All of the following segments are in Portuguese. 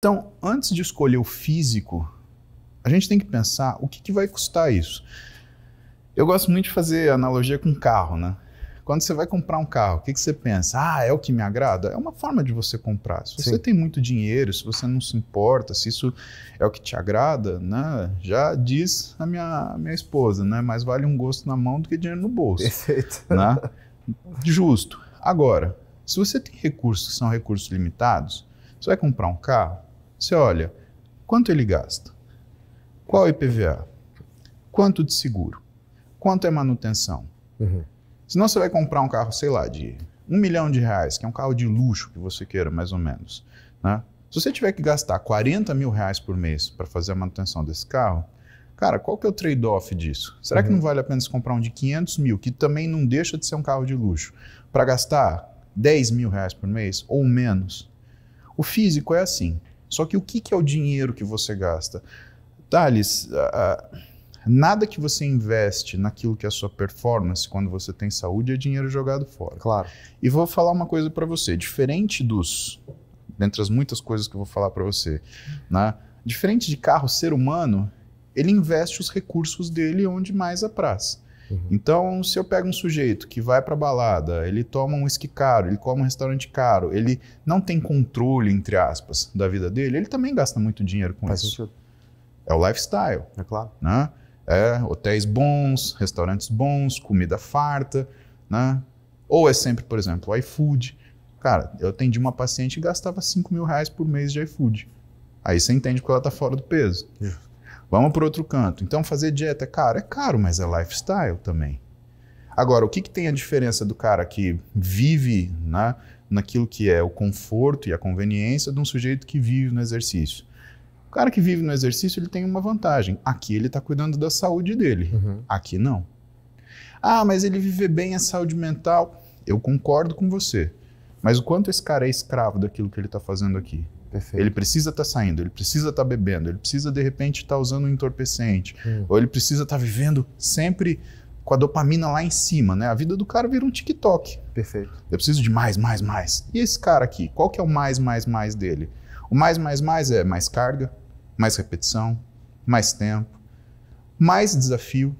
Então, antes de escolher o físico, a gente tem que pensar o que, que vai custar isso. Eu gosto muito de fazer analogia com carro, né? Quando você vai comprar um carro, o que, que você pensa? Ah, é o que me agrada? É uma forma de você comprar. Se Sim. você tem muito dinheiro, se você não se importa, se isso é o que te agrada, né? Já diz a minha, minha esposa, né? Mais vale um gosto na mão do que dinheiro no bolso. Perfeito. Né? Justo. Agora, se você tem recursos que são recursos limitados, você vai comprar um carro, você olha quanto ele gasta, qual é IPVA, quanto de seguro, quanto é manutenção. Uhum. Senão você vai comprar um carro, sei lá, de um milhão de reais, que é um carro de luxo que você queira, mais ou menos. Né? Se você tiver que gastar 40 mil reais por mês para fazer a manutenção desse carro, cara, qual que é o trade-off disso? Será uhum. que não vale a pena você comprar um de 500 mil, que também não deixa de ser um carro de luxo, para gastar 10 mil reais por mês ou menos? O físico é assim. Só que o que, é o dinheiro que você gasta? Thales, nada que você investe naquilo que é a sua performance quando você tem saúde é dinheiro jogado fora. Claro. E vou falar uma coisa para você, diferente dos dentre as muitas coisas que eu vou falar para você, né? Diferente de carro, ser humano, ele investe os recursos dele onde mais apraz. Uhum. Então, se eu pego um sujeito que vai para balada, ele toma um esqui caro, ele come um restaurante caro, ele não tem controle, entre aspas, da vida dele, ele também gasta muito dinheiro com Faz isso. Sentido. É o lifestyle. É claro. Né? É, hotéis bons, restaurantes bons, comida farta, né? Ou é sempre, por exemplo, o iFood. Cara, eu atendi uma paciente e gastava 5 mil reais por mês de iFood. Aí você entende que ela está fora do peso. Isso. Vamos para outro canto. Então, fazer dieta é caro? É caro, mas é lifestyle também. Agora, o que, que tem a diferença do cara que vive na, né, naquilo que é o conforto e a conveniência de um sujeito que vive no exercício? O cara que vive no exercício ele tem uma vantagem. Aqui ele está cuidando da saúde dele. Uhum. Aqui não. Ah, mas ele viver bem a saúde mental. Eu concordo com você. Mas o quanto esse cara é escravo daquilo que ele está fazendo aqui? Perfeito. Ele precisa estar tá saindo, ele precisa estar tá bebendo, ele precisa de repente estar tá usando um entorpecente, hum. ou ele precisa estar tá vivendo sempre com a dopamina lá em cima, né? A vida do cara vira um TikTok. Perfeito. Eu preciso de mais, mais, mais. E esse cara aqui, qual que é o mais, mais, mais dele? O mais, mais, mais é mais carga, mais repetição, mais tempo, mais desafio.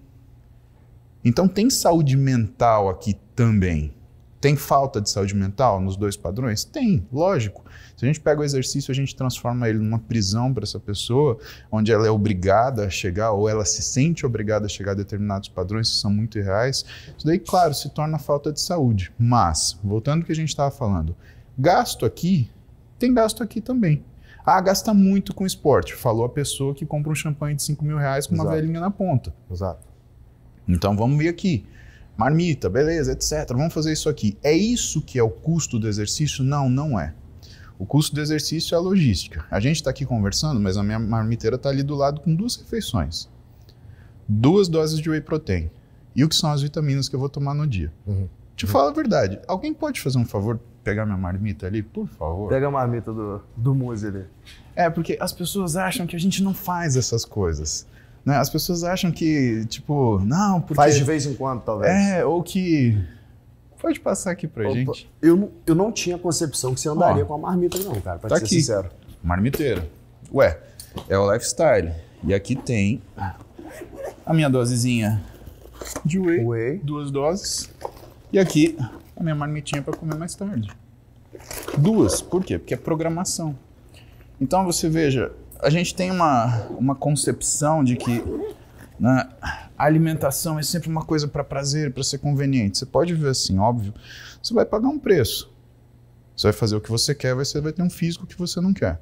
Então tem saúde mental aqui também. Tem falta de saúde mental nos dois padrões? Tem, lógico. Se a gente pega o exercício, a gente transforma ele numa prisão para essa pessoa, onde ela é obrigada a chegar, ou ela se sente obrigada a chegar a determinados padrões que são muito reais. Isso daí, claro, se torna falta de saúde. Mas, voltando ao que a gente estava falando, gasto aqui, tem gasto aqui também. Ah, gasta muito com esporte. Falou a pessoa que compra um champanhe de 5 mil reais com Exato. uma velhinha na ponta. Exato. Então vamos ver aqui marmita, beleza, etc. Vamos fazer isso aqui. É isso que é o custo do exercício? Não, não é. O custo do exercício é a logística. A gente está aqui conversando, mas a minha marmiteira está ali do lado com duas refeições. Duas doses de whey protein. E o que são as vitaminas que eu vou tomar no dia? Uhum. Te uhum. falo a verdade. Alguém pode fazer um favor, pegar minha marmita ali, por favor? Pega a marmita do, do Muzi ali. É, porque as pessoas acham que a gente não faz essas coisas. Né? As pessoas acham que, tipo, não, porque... Faz de vez em quando, talvez. É, ou que... Pode passar aqui pra Opa, gente. Eu, eu não tinha concepção que você andaria Ó, com a marmita não, cara, pra tá ser aqui. sincero. Marmiteira. Ué, é o lifestyle. E aqui tem a minha dosezinha de whey, whey. duas doses. E aqui a minha marmitinha para comer mais tarde. Duas, por quê? Porque é programação. Então você veja, a gente tem uma, uma concepção de que né, a alimentação é sempre uma coisa para prazer, para ser conveniente. Você pode viver assim, óbvio. Você vai pagar um preço. Você vai fazer o que você quer, você vai ter um físico que você não quer.